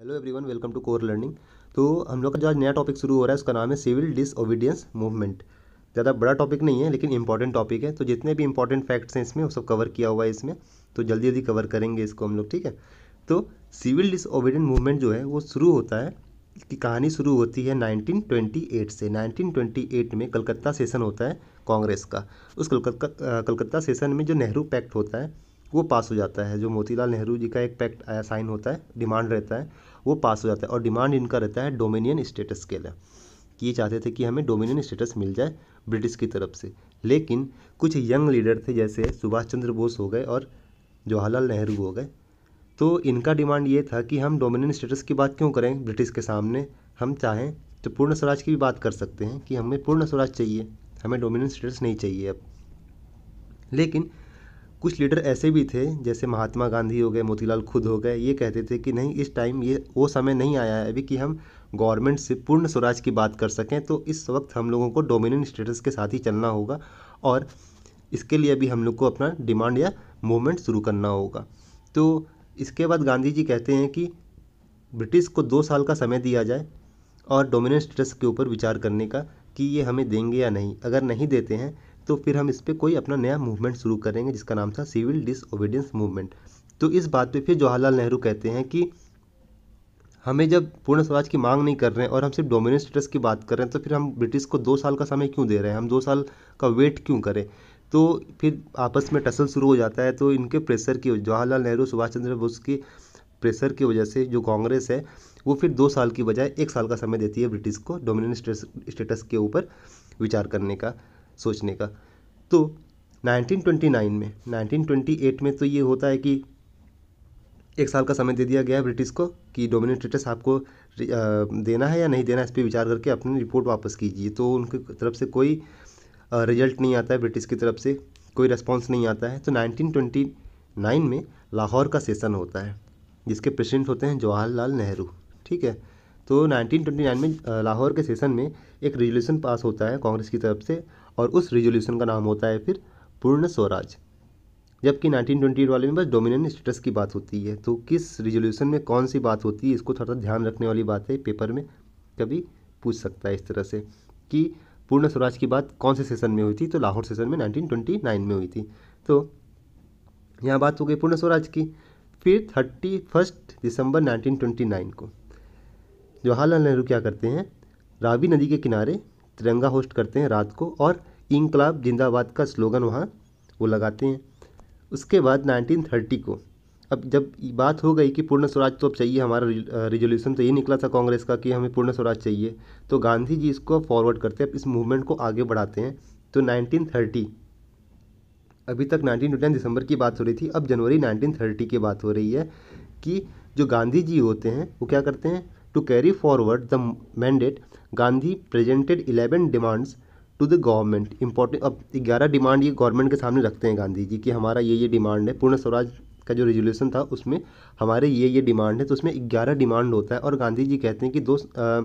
hello everyone welcome to core learning तो हम लोग का जो आज नया टॉपिक शुरू हो रहा है उसका नाम है सिविल डिसओबीडियंस मूवमेंट ज़्यादा बड़ा टॉपिक नहीं है लेकिन इंपॉर्टेंट टॉपिक है तो जितने भी इंपॉर्टेंट फैक्ट्स हैं इसमें वो सब कवर किया हुआ है इसमें तो जल्दी जल्दी कवर करेंगे इसको हम लोग ठीक है तो सिविल डिसओबीडियंट मूवमेंट जो है वो शुरू होता है इसकी कहानी शुरू होती है 1928 से 1928 में कलकत्ता सेशन होता है कांग्रेस का उस कलकत्ता कलकत्ता सेशन में जो नेहरू पैक्ट होता है वो पास हो जाता है जो मोतीलाल नेहरू जी का एक पैक्ट साइन होता है डिमांड रहता है वो पास हो जाता है और डिमांड इनका रहता है डोमिनियन स्टेटस के लिए कि ये चाहते थे कि हमें डोमिनियन स्टेटस मिल जाए ब्रिटिश की तरफ से लेकिन कुछ यंग लीडर थे जैसे सुभाष चंद्र बोस हो गए और जवाहरलाल नेहरू हो गए तो इनका डिमांड ये था कि हम डोमिनियन स्टेटस की बात क्यों करें ब्रिटिश के सामने हम चाहें तो पूर्ण स्वराज की भी बात कर सकते हैं कि हमें पूर्ण स्वराज चाहिए हमें डोमिनियन स्टेटस नहीं चाहिए अब लेकिन कुछ लीडर ऐसे भी थे जैसे महात्मा गांधी हो गए मोतीलाल खुद हो गए ये कहते थे कि नहीं इस टाइम ये वो समय नहीं आया है अभी कि हम गवर्नमेंट से पूर्ण स्वराज की बात कर सकें तो इस वक्त हम लोगों को डोमिनेंट स्टेटस के साथ ही चलना होगा और इसके लिए अभी हम लोग को अपना डिमांड या मूवमेंट शुरू करना होगा तो इसके बाद गांधी जी कहते हैं कि ब्रिटिश को दो साल का समय दिया जाए और डोमिनेंट स्टेटस के ऊपर विचार करने का कि ये हमें देंगे या नहीं अगर नहीं देते हैं तो फिर हम इस पर कोई अपना नया मूवमेंट शुरू करेंगे जिसका नाम था सिविल डिसओबीडियंस मूवमेंट तो इस बात पे फिर जवाहरलाल नेहरू कहते हैं कि हमें जब पूर्ण स्वराज की मांग नहीं कर रहे हैं और हम सिर्फ डोमिनेंस स्टेटस की बात कर रहे हैं तो फिर हम ब्रिटिश को दो साल का समय क्यों दे रहे हैं हम दो साल का वेट क्यों करें तो फिर आपस में टसल शुरू हो जाता है तो इनके प्रेशर की जवाहरलाल नेहरू सुभाष चंद्र बोस की प्रेशर की वजह से जो कांग्रेस है वो फिर दो साल की बजाय एक साल का समय देती है ब्रिटिश को डोमिनेंट स्टेटस के ऊपर विचार करने का सोचने का तो 1929 में 1928 में तो ये होता है कि एक साल का समय दे दिया गया है ब्रिटिश को कि डोमिनेट स्टेटस आपको देना है या नहीं देना है इस पर विचार करके अपनी रिपोर्ट वापस कीजिए तो उनकी तरफ से कोई रिजल्ट नहीं आता है ब्रिटिश की तरफ से कोई रिस्पॉन्स नहीं आता है तो 1929 में लाहौर का सेशन होता है जिसके प्रेसिडेंट होते हैं जवाहरलाल नेहरू ठीक है तो 1929 में लाहौर के सेशन में एक रेजोल्यूशन पास होता है कांग्रेस की तरफ से और उस रेजोल्यूशन का नाम होता है फिर पूर्ण स्वराज जबकि 1928 वाले में बस डोमिनेंट स्टेटस की बात होती है तो किस रिजोल्यूशन में कौन सी बात होती है इसको थोड़ा सा ध्यान रखने वाली बात है पेपर में कभी पूछ सकता है इस तरह से कि पूर्ण स्वराज की बात कौन से सेशन में हुई थी तो लाहौर सेशन में 1929 में हुई थी तो यहाँ बात हो गई पूर्ण स्वराज की फिर थर्टी फर्स्ट दिसंबर 1929 को जवाहरलाल नेहरू क्या करते हैं रावी नदी के किनारे तिरंगा होस्ट करते हैं रात को और इंकलाब जिंदाबाद का स्लोगन वहाँ वो लगाते हैं उसके बाद 1930 को अब जब बात हो गई कि पूर्ण स्वराज तो अब चाहिए हमारा रिजोल्यूशन तो ये निकला था कांग्रेस का कि हमें पूर्ण स्वराज चाहिए तो गांधी जी इसको फॉरवर्ड करते हैं इस मूवमेंट को आगे बढ़ाते हैं तो 1930 अभी तक नाइनटीन दिसंबर की बात हो रही थी अब जनवरी 1930 की बात हो रही है कि जो गांधी जी होते हैं वो क्या करते हैं To carry forward the mandate, Gandhi presented 11 demands to the government important अब ग्यारह डिमांड ये गवर्नमेंट के सामने रखते हैं गांधी जी कि हमारा ये ये डिमांड है पूर्ण स्वराज का जो रेजोल्यूशन था उसमें हमारे ये ये डिमांड है तो उसमें ग्यारह डिमांड होता है और गांधी जी कहते हैं कि दो आ,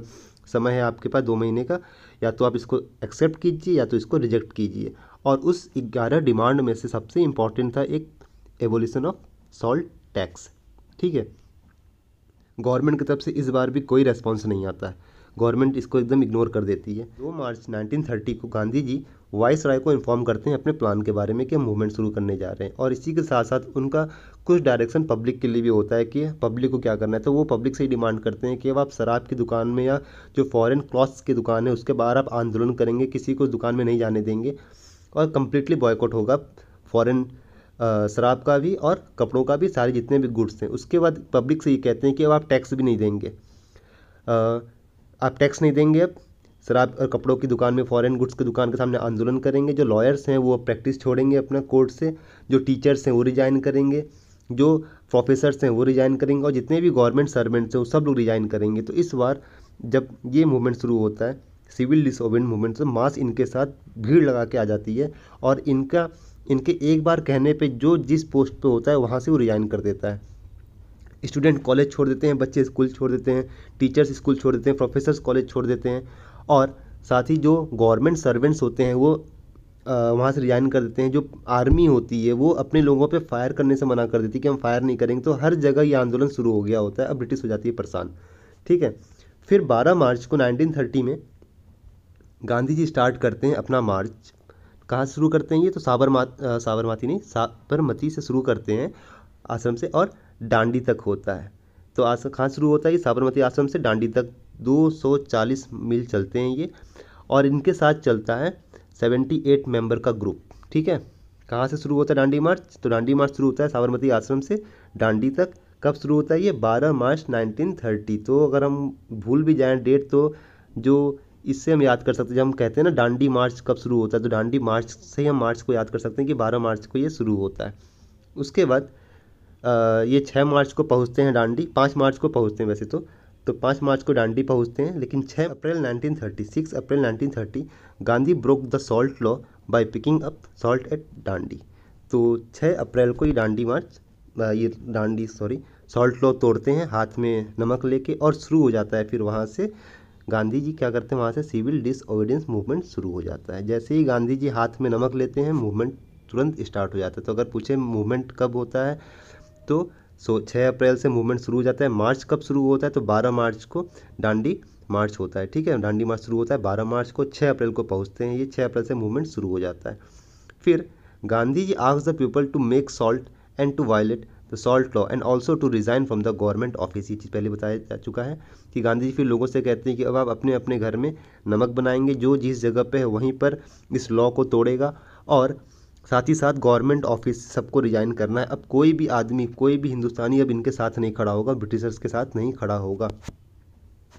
समय है आपके पास दो महीने का या तो आप इसको एक्सेप्ट कीजिए या तो इसको रिजेक्ट कीजिए और उस ग्यारह डिमांड में से सबसे इम्पॉर्टेंट था एक एवोल्यूशन ऑफ सॉल्ट टैक्स ठीक है गवर्नमेंट की तरफ से इस बार भी कोई रेस्पॉन्स नहीं आता है गवर्नमेंट इसको एकदम इग्नोर कर देती है दो मार्च 1930 को गांधी जी वाइस राय को इन्फॉर्म करते हैं अपने प्लान के बारे में कि मूवमेंट शुरू करने जा रहे हैं और इसी के साथ साथ उनका कुछ डायरेक्शन पब्लिक के लिए भी होता है कि पब्लिक को क्या करना है तो वो पब्लिक से ही डिमांड करते हैं कि अब आप शराब की दुकान में या जो फॉरेन क्लॉथ्स की दुकान है उसके बाहर आप आंदोलन करेंगे किसी को दुकान में नहीं जाने देंगे और कम्प्लीटली बॉयकआउट होगा फॉरन शराब का भी और कपड़ों का भी सारे जितने भी गुड्स हैं उसके बाद पब्लिक से ये कहते हैं कि अब आप टैक्स भी नहीं देंगे आप टैक्स नहीं देंगे अब शराब और कपड़ों की दुकान में फॉरेन गुड्स की दुकान के सामने आंदोलन करेंगे जो लॉयर्स हैं वो प्रैक्टिस छोड़ेंगे अपना कोर्ट से जो टीचर्स हैं वो रिजाइन करेंगे जो प्रोफेसर्स हैं वो रिजाइन करेंगे और जितने भी गवर्नमेंट सर्वेंट्स हैं वो सब लोग रिजाइन करेंगे तो इस बार जब ये मूवमेंट शुरू होता है सिविल डिसोबेंट मूवमेंट तो मास इनके साथ भीड़ लगा के आ जाती है और इनका इनके एक बार कहने पे जो जिस पोस्ट पे होता है वहाँ से वो रिज़ाइन कर देता है स्टूडेंट कॉलेज छोड़ देते हैं बच्चे स्कूल छोड़ देते हैं टीचर्स स्कूल छोड़ देते हैं प्रोफेसर्स कॉलेज छोड़ देते हैं और साथ ही जो गवर्नमेंट सर्वेंट्स होते हैं वो वहाँ से रिज़ाइन कर देते हैं जो आर्मी होती है वो अपने लोगों पे फायर करने से मना कर देती है कि हम फायर नहीं करेंगे तो हर जगह ये आंदोलन शुरू हो गया होता है अब ब्रिटिश हो जाती है परेशान ठीक है फिर 12 मार्च को 1930 में गांधी जी स्टार्ट करते हैं अपना मार्च कहाँ से शुरू करते हैं ये तो साबरमा साबरमती नहीं साबरमती से शुरू करते हैं आश्रम से और डांडी तक होता है तो आश्रम कहाँ शुरू होता है ये साबरमती आश्रम से डांडी तक 240 मील चलते हैं ये और इनके साथ चलता है 78 मेंबर का ग्रुप ठीक है कहाँ से शुरू होता है डांडी मार्च तो डांडी मार्च शुरू होता है साबरमती आश्रम से डांडी तक कब शुरू होता है ये 12 मार्च 1930 तो अगर हम भूल भी जाएं डेट तो जो इससे हम याद कर सकते हैं जब हम कहते हैं ना डांडी मार्च कब शुरू होता है तो डांडी मार्च से हम मार्च को याद कर सकते हैं कि बारह मार्च को ये शुरू होता है उसके बाद ये छः मार्च को पहुँचते हैं डांडी पाँच मार्च को पहुँचते हैं वैसे तो तो पाँच मार्च को डांडी पहुँचते हैं लेकिन छः April thirty six April thirty Gandhi broke the salt law by picking up salt at Dandi तो छः अप्रैल को ये डांडी मार्च ये डांडी सॉरी सॉल्ट लॉ तोड़ते हैं हाथ में नमक लेके और शुरू हो जाता है फिर वहाँ से गांधी जी क्या करते हैं वहाँ से सिविल डिसओबीडियंस मूवमेंट शुरू हो जाता है जैसे ही गांधी जी हाथ में नमक लेते हैं मूवमेंट तुरंत स्टार्ट हो जाता है तो अगर पूछे मूवमेंट कब होता है तो सो छः अप्रैल से मूवमेंट शुरू हो जाता है मार्च कब शुरू होता है तो बारह मार्च को डांडी मार्च होता है ठीक है डांडी मार्च शुरू होता है बारह मार्च को छः अप्रैल को पहुँचते हैं ये छः अप्रैल से मूवमेंट शुरू हो जाता है फिर Gandhi ji ask the people to make salt and to violate the salt law and also to resign from the government office ये चीज़ पहले बताया जा चुका है कि गांधी जी फिर लोगों से कहते हैं कि अब आप अपने अपने घर में नमक बनाएंगे जो जिस जगह पे है वहीं पर इस लॉ को तोड़ेगा और साथ ही साथ गवर्नमेंट ऑफिस सबको रिज़ाइन करना है अब कोई भी आदमी कोई भी हिंदुस्तानी अब इनके साथ नहीं खड़ा होगा ब्रिटिशर्स के साथ नहीं खड़ा होगा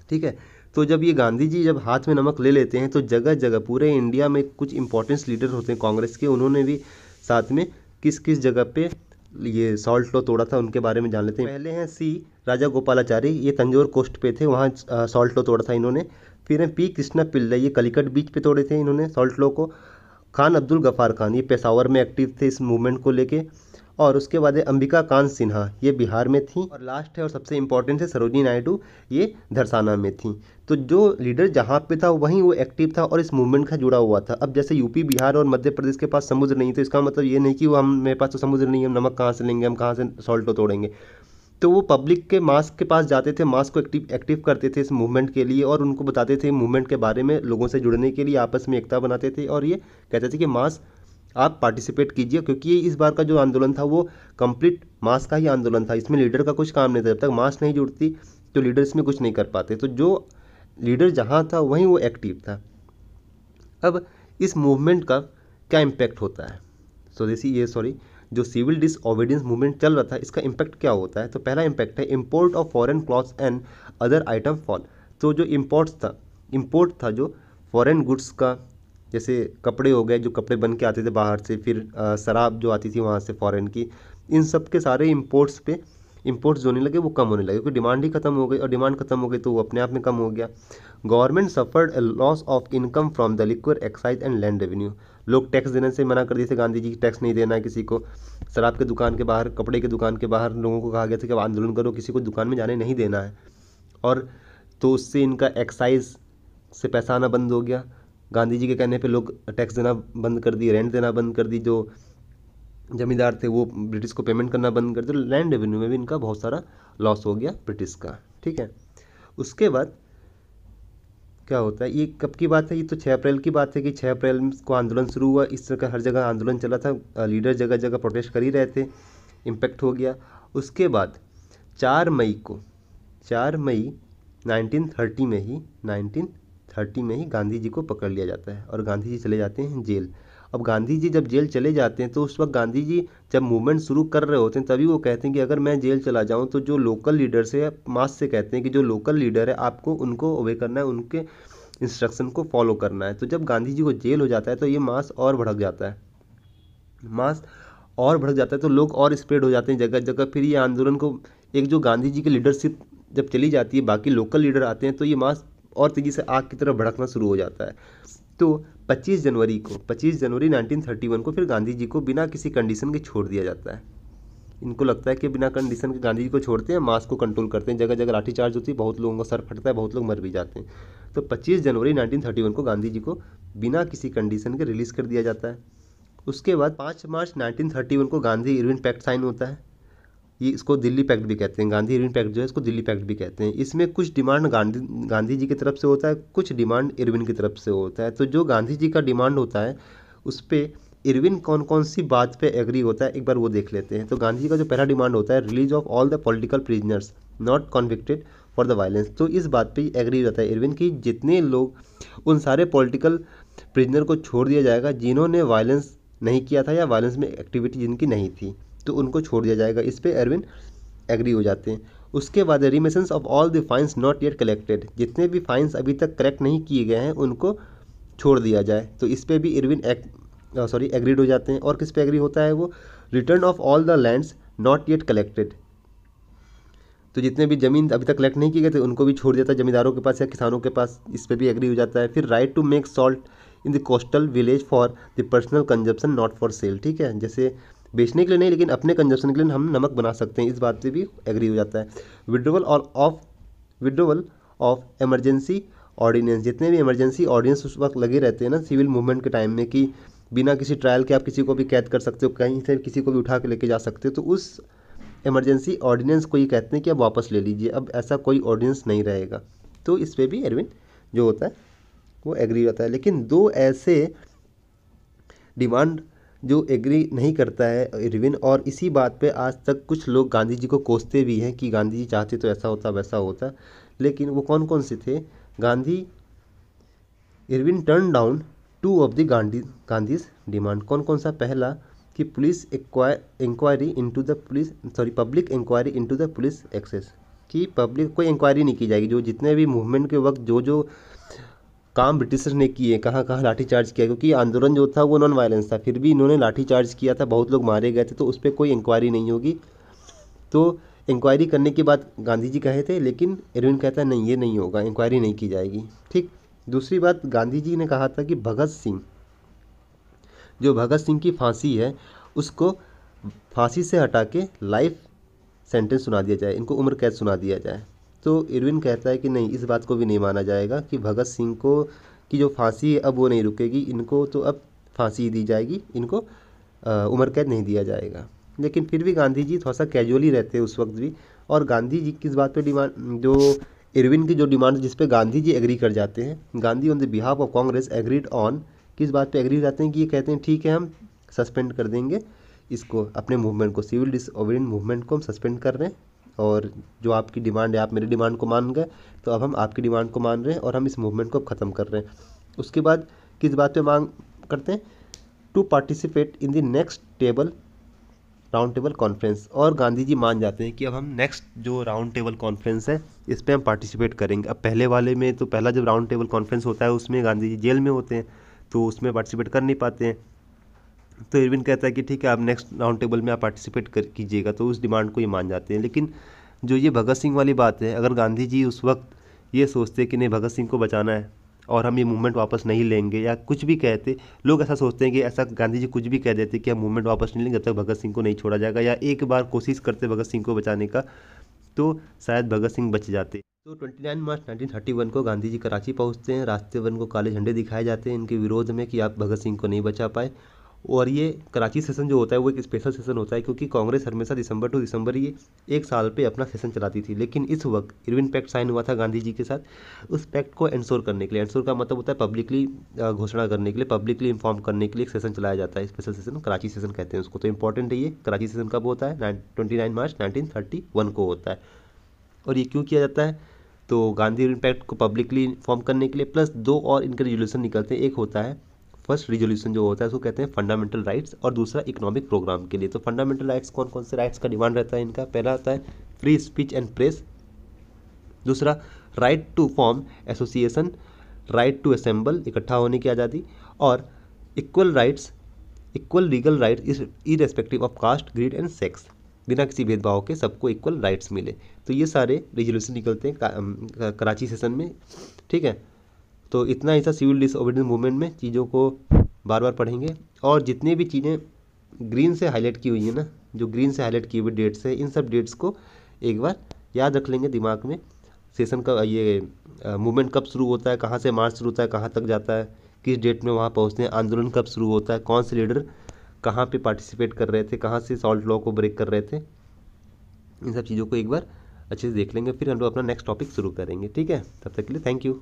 ठीक है तो जब ये गांधी जी जब हाथ में नमक ले लेते हैं तो जगह जगह पूरे इंडिया में कुछ इंपॉर्टेंस लीडर होते हैं कांग्रेस के उन्होंने भी साथ में किस किस जगह पे ये सॉल्ट लो तोड़ा था उनके बारे में जान लेते हैं पहले हैं सी राजा गोपालाचारी ये तंजोर कोस्ट पे थे वहाँ सॉल्ट लो तोड़ा था इन्होंने फिर हैं पी कृष्णा पिल्ले ये कलिकट बीच पे तोड़े थे इन्होंने सॉल्ट लो को खान अब्दुल गफ़ार खान ये पेशावर में एक्टिव थे इस मूवमेंट को लेके और उसके बाद है अंबिका कांत सिन्हा ये बिहार में थी और लास्ट है और सबसे इम्पोर्टेंट है सरोजनी नायडू ये धरसाना में थी तो जो लीडर जहाँ पे था वहीं वो एक्टिव था और इस मूवमेंट का जुड़ा हुआ था अब जैसे यूपी बिहार और मध्य प्रदेश के पास समुद्र नहीं थे इसका मतलब ये नहीं कि वो हम मेरे पास तो समुद्र नहीं है हम नमक कहाँ से लेंगे हम कहाँ से सॉल्ट तोड़ेंगे तो वो पब्लिक के मास्क के पास जाते थे मास्क को एक्टिव एक्टिव करते थे इस मूवमेंट के लिए और उनको बताते थे मूवमेंट के बारे में लोगों से जुड़ने के लिए आपस में एकता बनाते थे और ये कहते थे कि मास्क आप पार्टिसिपेट कीजिए क्योंकि इस बार का जो आंदोलन था वो कंप्लीट मास का ही आंदोलन था इसमें लीडर का कुछ काम नहीं था जब तक मास नहीं जुड़ती तो लीडर इसमें कुछ नहीं कर पाते तो जो लीडर जहाँ था वहीं वो एक्टिव था अब इस मूवमेंट का क्या इम्पैक्ट होता है दिस ये सॉरी जो सिविल डिसओबीडियंस मूवमेंट चल रहा था इसका इम्पैक्ट क्या होता है तो पहला इम्पैक्ट है import of foreign clothes and other item fall तो जो इम्पोर्ट्स था इम्पोर्ट था जो फॉरेन गुड्स का जैसे कपड़े हो गए जो कपड़े बन के आते थे बाहर से फिर शराब जो आती थी वहाँ से फॉरेन की इन सब के सारे इम्पोर्ट्स पे इम्पोर्ट्स जो होने लगे वो कम होने लगे क्योंकि डिमांड ही खत्म हो गई और डिमांड खत्म हो गई तो वो अपने आप में कम हो गया government suffered loss of income from the liquor excise and land revenue लोग टैक्स देने से मना कर दिए थे गांधी जी टैक्स नहीं देना है किसी को शराब के दुकान के बाहर कपड़े के दुकान के बाहर लोगों को कहा गया था कि आंदोलन करो किसी को दुकान में जाने नहीं देना है और तो उससे इनका एक्साइज से पैसा आना बंद हो गया गांधी जी के कहने पे लोग टैक्स देना बंद कर दिए रेंट देना बंद कर दी जो जमींदार थे वो ब्रिटिश को पेमेंट करना बंद कर दिया तो लैंड रेवेन्यू में भी इनका बहुत सारा लॉस हो गया ब्रिटिश का ठीक है उसके बाद क्या होता है ये कब की बात है ये तो 6 अप्रैल की बात है कि 6 अप्रैल को आंदोलन शुरू हुआ इस तरह का हर जगह आंदोलन चला था लीडर जगह जगह प्रोटेस्ट कर ही रहे थे इम्पैक्ट हो गया उसके बाद चार मई को चार मई 1930 में ही थर्टी में ही गांधी जी को पकड़ लिया जाता है और गांधी जी चले जाते हैं जेल अब गांधी जी जब जेल चले जाते हैं तो उस वक्त गांधी जी जब मूवमेंट शुरू कर रहे होते हैं तभी वो कहते हैं कि अगर मैं जेल चला जाऊं तो जो लोकल लीडर से मास से कहते हैं कि जो लोकल लीडर है आपको उनको ओवे करना है उनके इंस्ट्रक्शन को फॉलो करना है तो जब गांधी जी को जेल हो जाता है तो ये मास और भड़क जाता है मास और भड़क जाता है तो लोग और स्प्रेड हो जाते हैं जगह जगह फिर ये आंदोलन को एक जो गांधी जी की लीडरशिप जब चली जाती है बाकी लोकल लीडर आते हैं तो ये मास और तेज़ी से आग की तरफ भड़कना शुरू हो जाता है तो 25 जनवरी को 25 जनवरी 1931 को फिर गांधी जी को बिना किसी कंडीशन के छोड़ दिया जाता है इनको लगता है कि बिना कंडीशन के गांधी जी को छोड़ते हैं मास को कंट्रोल करते हैं जगह जगह लाठीचार्ज होती है बहुत लोगों का सर फटता है बहुत लोग मर भी जाते हैं तो 25 जनवरी 1931 को गांधी जी को बिना किसी कंडीशन के रिलीज़ कर दिया जाता है उसके बाद पाँच मार्च नाइनटीन को गांधी इरविन पैक्ट साइन होता है ये इसको दिल्ली पैक्ट भी कहते हैं गांधी इरविन पैक्ट जो है इसको दिल्ली पैक्ट भी कहते हैं इसमें कुछ डिमांड गांधी गांधी जी की तरफ से होता है कुछ डिमांड इरविन की तरफ से होता है तो जो गांधी जी का डिमांड होता है उस पर इरविन कौन कौन सी बात पे एग्री होता है एक बार वो देख लेते हैं तो गांधी जी का जो पहला डिमांड होता है release of all the political prisoners not convicted for the violence तो इस बात पे एग्री रहता है इरविन की जितने लोग उन सारे पॉलिटिकल प्रिजनर को छोड़ दिया जाएगा जिन्होंने वायलेंस नहीं किया था या वायलेंस में एक्टिविटी जिनकी नहीं थी तो उनको छोड़ दिया जाएगा इस पर एरविन एग्री हो जाते हैं उसके बाद remissions of all the fines not yet collected जितने भी फाइन्स अभी तक कलेक्ट नहीं किए गए हैं उनको छोड़ दिया जाए तो इस पर भी इरविन एक्ट सॉरी एग्रीड हो जाते हैं और किस पे एग्री होता है वो return of all the lands not yet collected तो जितने भी ज़मीन अभी तक कलेक्ट नहीं किए गए थे उनको भी छोड़ देता है ज़मींदारों के पास या किसानों के पास इस पर भी एग्री हो जाता है फिर right to make salt in the coastal village for the personal consumption not for sale ठीक है जैसे बेचने के लिए नहीं लेकिन अपने कंजप्शन के लिए हम नमक बना सकते हैं इस बात से भी एग्री हो जाता है विड्रोवल और of withdrawal of emergency ordinance जितने भी इमरजेंसी ऑर्डिनेंस उस वक्त लगे रहते हैं ना सिविल मूवमेंट के टाइम में कि बिना किसी ट्रायल के आप किसी को भी कैद कर सकते हो कहीं से किसी को भी उठा के लेके जा सकते हो तो उस इमरजेंसी ऑर्डिनेंस को ये कहते हैं कि आप वापस ले लीजिए अब ऐसा कोई ऑर्डिनेंस नहीं रहेगा तो इस पर भी अरविंद जो होता है वो एग्री होता है लेकिन दो ऐसे डिमांड जो एग्री नहीं करता है इरविन और इसी बात पे आज तक कुछ लोग गांधी जी को कोसते भी हैं कि गांधी जी चाहते तो ऐसा होता वैसा होता लेकिन वो कौन कौन से थे Gandhi Irwin turn down two of the Gandhi Gandhi's demand कौन कौन सा पहला कि police inquiry into the police sorry public inquiry into the police excess कि पब्लिक कोई इंक्वायरी नहीं की जाएगी जो जितने भी मूवमेंट के वक्त जो जो काम ब्रिटिशर ने किए कहाँ कहाँ लाठीचार्ज किया क्योंकि आंदोलन जो था वो नॉन वायलेंस था फिर भी इन्होंने लाठीचार्ज किया था बहुत लोग मारे गए थे तो उस पर कोई इंक्वायरी नहीं होगी तो इंक्वायरी करने के बाद गांधी जी कहे थे लेकिन एरविन कहता है नहीं ये नहीं होगा इंक्वायरी नहीं की जाएगी ठीक दूसरी बात गांधी जी ने कहा था कि भगत सिंह जो भगत सिंह की फांसी है उसको फांसी से हटा के लाइफ सेंटेंस सुना दिया जाए इनको उम्र कैद सुना दिया जाए तो इरविन कहता है कि नहीं इस बात को भी नहीं माना जाएगा कि भगत सिंह को की जो फांसी है अब वो नहीं रुकेगी इनको तो अब फांसी दी जाएगी इनको उम्र कैद नहीं दिया जाएगा लेकिन फिर भी गांधी जी थोड़ा सा कैजुअली रहते उस वक्त भी और गांधी जी किस बात पे डिमांड जो इरविन की जो डिमांड जिस पे गांधी जी एग्री कर जाते हैं Gandhi on the behalf of Congress agreed on किस बात पे एग्री रहते हैं कि ये कहते हैं ठीक है हम सस्पेंड कर देंगे इसको अपने मूवमेंट को सिविल डिसऑबिडेंट मूवमेंट को हम सस्पेंड कर रहे हैं और जो आपकी डिमांड है आप मेरी डिमांड को मान गए तो अब हम आपकी डिमांड को मान रहे हैं और हम इस मूवमेंट को अब ख़त्म कर रहे हैं उसके बाद किस बात पे मांग करते हैं to participate in the next table round table conference और गांधी जी मान जाते हैं कि अब हम नेक्स्ट जो राउंड टेबल कॉन्फ्रेंस है इस पर हम पार्टिसिपेट करेंगे अब पहले वाले में तो पहला जब राउंड टेबल कॉन्फ्रेंस होता है उसमें गांधी जी जेल में होते हैं तो उसमें पार्टिसिपेट कर नहीं पाते हैं तो इरविन कहता है कि ठीक है आप नेक्स्ट राउंड टेबल में आप पार्टिसिपेट कर कीजिएगा तो उस डिमांड को ये मान जाते हैं लेकिन जो ये भगत सिंह वाली बात है अगर गांधी जी उस वक्त ये सोचते कि नहीं भगत सिंह को बचाना है और हम ये मूवमेंट वापस नहीं लेंगे या कुछ भी कहते लोग ऐसा सोचते हैं कि ऐसा गांधी जी कुछ भी कह देते कि हम मूवमेंट वापस नहीं लेंगे जब तक भगत सिंह को नहीं छोड़ा जाएगा या एक बार कोशिश करते भगत सिंह को बचाने का तो शायद भगत सिंह बच जाते तो 29 मार्च 1931 को गांधी जी कराची पहुंचते हैं रास्ते वन को काले झंडे दिखाए जाते हैं इनके विरोध में कि आप भगत सिंह को नहीं बचा पाए और ये कराची सेशन जो होता है वो एक स्पेशल सेशन होता है क्योंकि कांग्रेस हमेशा दिसंबर टू दिसंबर ये एक साल पे अपना सेशन चलाती थी लेकिन इस वक्त इरविन पैक्ट साइन हुआ था गांधी जी के साथ उस पैक्ट को एंश्योर करने के लिए एंश्योर का मतलब होता है पब्लिकली घोषणा करने के लिए पब्लिकली इन्फॉर्म करने के लिए एक सेशन चलाया जाता है स्पेशल सेशन कराची सेशन कहते हैं उसको तो इंपॉर्टेंट है ये कराची सेशन कब होता है twenty nine March nineteen thirty one को होता है और ये क्यों किया जाता है तो गांधी पैक्ट को पब्लिकली इन्फॉर्म करने के लिए प्लस दो और इनके रेजोल्यूशन निकलते हैं एक होता है फर्स्ट रिजोल्यूशन जो होता है उसको कहते हैं फंडामेंटल राइट्स और दूसरा इकोनॉमिक प्रोग्राम के लिए तो फंडामेंटल राइट्स कौन कौन से राइट्स का डिमांड रहता है इनका पहला आता है फ्री स्पीच एंड प्रेस दूसरा right to form association right to assemble इकट्ठा होने की आज़ादी और equal rights equal legal rights irrespective of caste creed and sex बिना किसी भेदभाव के सबको इक्वल राइट्स मिले तो ये सारे रिजोल्यूशन निकलते हैं कराची सेशन में ठीक है तो इतना ही था सिविल डिसोबीडियंस मूवमेंट में चीज़ों को बार बार पढ़ेंगे और जितनी भी चीज़ें ग्रीन से हाईलाइट की हुई है ना जो ग्रीन से हाईलाइट की हुई डेट्स है इन सब डेट्स को एक बार याद रख लेंगे दिमाग में सेशन का ये मूवमेंट कब शुरू होता है कहाँ से मार्च शुरू होता है कहाँ तक जाता है किस डेट में वहाँ पहुँचते हैं आंदोलन कब शुरू होता है कौन से लीडर कहाँ पे पार्टिसिपेट कर रहे थे कहाँ से सॉल्ट लॉ को ब्रेक कर रहे थे इन सब चीज़ों को एक बार अच्छे से देख लेंगे फिर हम लोग अपना नेक्स्ट टॉपिक शुरू करेंगे ठीक है तब तक के लिए थैंक यू